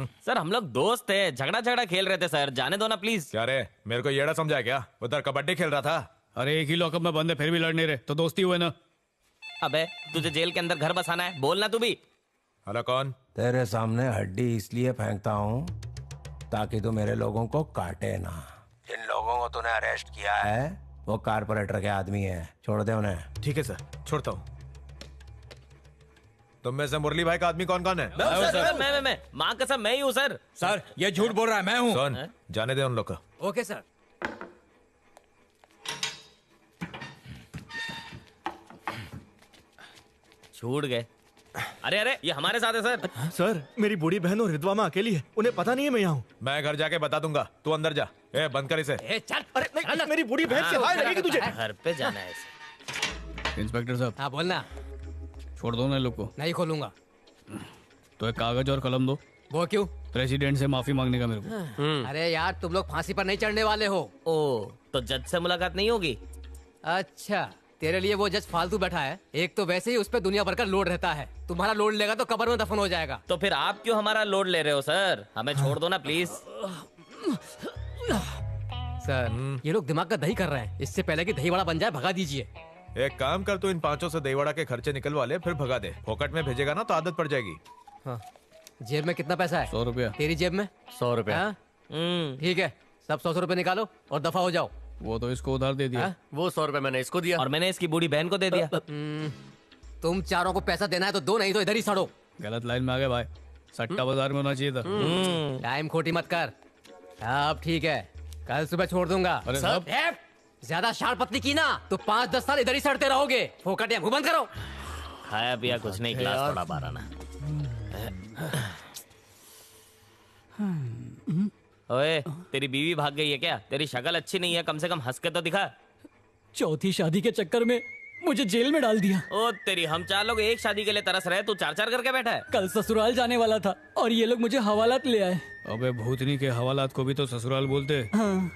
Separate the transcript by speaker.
Speaker 1: Sir हम लोग दोस्त थे झगड़ा झगड़ा खेल रहे थे सर जाने दो ना प्लीज क्या रे मेरे को येड़ा समझा क्या उधर कबड्डी खेल रहा था अरे एक ही लॉकअप में बंदे फिर भी लड़ नहीं रहे तो दोस्ती हुए ना अबे तुझे जेल के अंदर घर बसाना है बोलना तू भी हेलो कौन
Speaker 2: तेरे सामने हड्डी इसलिए फेंकता हूँ ताकि तू मेरे लोगों को काटे ना जिन लोगों को तूने अरेस्ट किया है वो कारपोरेटर के आदमी है छोड़ दे उन्हें ठीक है सर छोड़ता हूँ तुम तो में से मुरली भाई का आदमी कौन कौन है मैं हूं सर,
Speaker 1: मैं मैं कसम मैं
Speaker 3: ही हूँ सर
Speaker 2: सर ये झूठ बोल रहा है मैं हूँ सुन हाँ? जाने दे उन लोग का ओके सर छूट गए अरे अरे ये हमारे साथ है सर हाँ,
Speaker 3: सर मेरी बूढ़ी बहन और विधवा हिदवामा अकेली
Speaker 2: है उन्हें पता नहीं है मैं यहाँ हूँ मैं घर जाके बता दूंगा तू अंदर जा ए बंद कर इसे ए, चल अरे नहीं, मेरी बूढ़ी बहन से हाँ, हाय लगेगी तुझे घर पे जाना
Speaker 3: है इंस्पेक्टर साहब हाँ बोलना छोड़ दो ना लोग को नहीं खोलूंगा तो एक कागज और कलम दो वो क्यों
Speaker 1: प्रेसिडेंट से माफी मांगने का मेरे को हम्म।
Speaker 3: अरे यार तुम लोग फांसी पर नहीं चढ़ने वाले हो ओ तो जज से मुलाकात नहीं होगी अच्छा तेरे लिए वो जज फालतू बैठा है एक तो वैसे ही उस पर दुनिया भर का लोड रहता है तुम्हारा लोड लेगा तो कबर में दफन हो जाएगा तो फिर आप क्यों हमारा लोड ले रहे हो सर हमें छोड़ दो ना प्लीज सर हम्म। ये लोग दिमाग का दही कर रहे हैं इससे पहले कि दही वाला बन जाए भगा दीजिए
Speaker 2: एक काम कर तू इन पांचों से देवड़ा के खर्चे निकलवा ले फिर भगा दे फोकट में भेजेगा ना तो आदत पड़ जाएगी
Speaker 3: हाँ जेब में कितना पैसा है सौ रुपया तेरी जेब में सौ रुपया हाँ? हम्म। ठीक है सब सौ सौ निकालो और दफा हो जाओ वो तो इसको उधार दे दिया आ? हाँ? वो सौ रुपए मैंने इसको दिया और मैंने इसकी बूढ़ी बहन को दे दिया हम्म। तुम चारों को पैसा देना है तो दो नहीं तो इधर ही सड़ो गलत लाइन में आ गए भाई सट्टा बाजार में होना चाहिए था हम्म। टाइम खोटी मत कर हाँ, अब ठीक है कल सुबह छोड़ दूंगा अरे सब ज्यादा शार पत्नी की ना तो पाँच दस साल इधर ही सड़ते रहोगे फोकट या बंद करो
Speaker 1: खाया पिया कुछ नहीं क्लास थोड़ा ना
Speaker 3: हम्म।
Speaker 1: ओए तेरी बीवी भाग गई है क्या तेरी शक्ल अच्छी नहीं है कम से
Speaker 3: कम हंस के तो दिखा चौथी शादी के चक्कर में मुझे जेल में डाल दिया
Speaker 1: ओ तेरी हम चार लोग एक शादी के लिए तरस रहे तू चार चार करके बैठा है
Speaker 3: कल ससुराल जाने वाला था और ये लोग मुझे हवालात ले आए
Speaker 1: अबे भूतनी के हवालात को भी तो ससुराल बोलते हाँ।